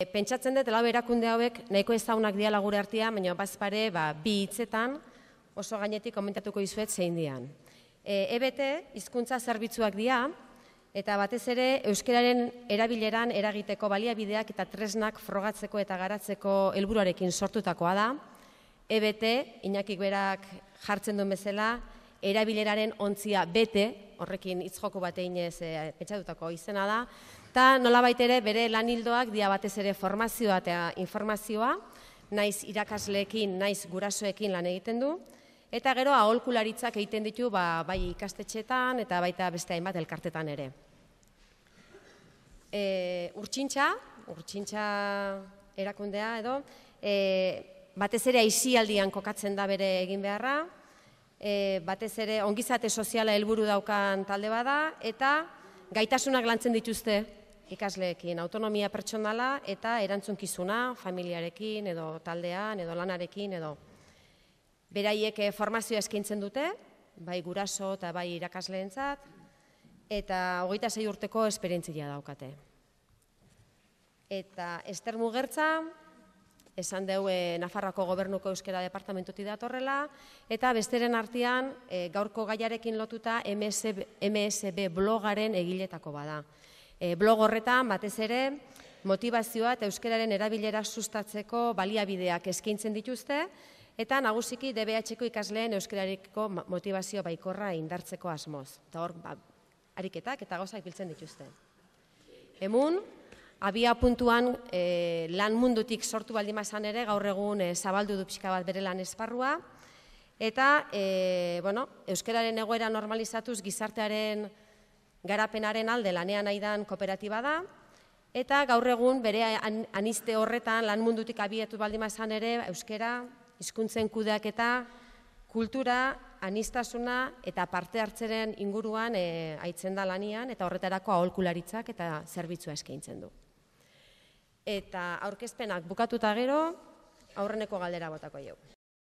E, pentsatzen dut, lau erakunde hauek, nahiko ez daunak gure lagure hartia, baina bazpare, ba, bi hitzetan oso gainetik komentatuko izuet zein dian. E, EBT, hizkuntza zerbitzuak dia, eta batez ere, Euskararen erabileran eragiteko baliabideak eta tresnak frogatzeko eta garatzeko helburuarekin sortutakoa da. EBT, inakik berak jartzen duen bezala, erabileraren ontzia bete horrekin hitz joko bat eginez e, eh, izena da, eta nolabait ere bere lanildoak dia batez ere formazioa eta informazioa, naiz irakasleekin, naiz gurasoekin lan egiten du, eta gero aholkularitzak egiten ditu ba, bai ikastetxetan eta baita beste hainbat elkartetan ere. E, urtsintxa, urtsintxa erakundea edo, eh, batez ere aizialdian kokatzen da bere egin beharra, e, batez ere ongizate soziala helburu daukan talde bada eta gaitasunak lantzen dituzte ikasleekin autonomia pertsonala eta erantzunkizuna familiarekin edo taldean edo lanarekin edo beraiek eh, formazioa eskaintzen dute bai guraso eta bai irakasleentzat eta hogeita sei urteko esperientzia daukate. Eta Ester Mugertza, esan deu e, eh, Nafarroako Gobernuko Euskera Departamentutik datorrela, eta besteren artean eh, gaurko gaiarekin lotuta MSB, MSB blogaren egiletako bada. Eh, blog horretan, batez ere, motivazioa eta euskararen erabilera sustatzeko baliabideak eskaintzen dituzte, eta nagusiki dbh ikasleen euskararekiko motivazio baikorra indartzeko asmoz. Eta hor, ba, ariketak eta gauzak biltzen dituzte. Emun, Abia puntuan eh, lan mundutik sortu baldin ere gaur egun eh, zabaldu du pixka bat bere lan esparrua. Eta, eh, bueno, euskararen egoera normalizatuz gizartearen garapenaren alde lanean aidan kooperatiba da. Eta gaur egun bere aniste horretan lan mundutik abietu baldin ere euskara, hizkuntzen kudeak eta kultura, anistazuna eta parte hartzeren inguruan aitzen da lanian eta horretarako aholkularitzak eta zerbitzua eskaintzen du eta aurkezpenak bukatuta gero aurreneko galdera botako jau.